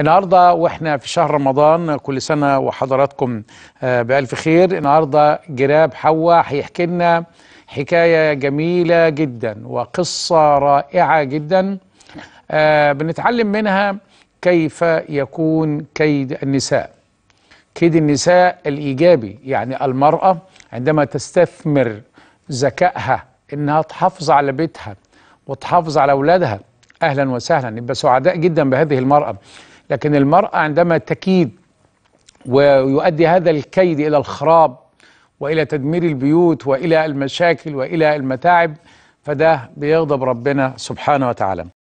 النهارده واحنا في شهر رمضان كل سنه وحضراتكم آه، بالف خير النهارده جراب حواء هيحكي لنا حكايه جميله جدا وقصه رائعه جدا آه، بنتعلم منها كيف يكون كيد النساء كيد النساء الايجابي يعني المراه عندما تستثمر ذكائها انها تحافظ على بيتها وتحافظ على اولادها اهلا وسهلا نبقى سعداء جدا بهذه المراه لكن المرأة عندما تكيد ويؤدي هذا الكيد إلى الخراب وإلى تدمير البيوت وإلى المشاكل وإلى المتاعب فده بيغضب ربنا سبحانه وتعالى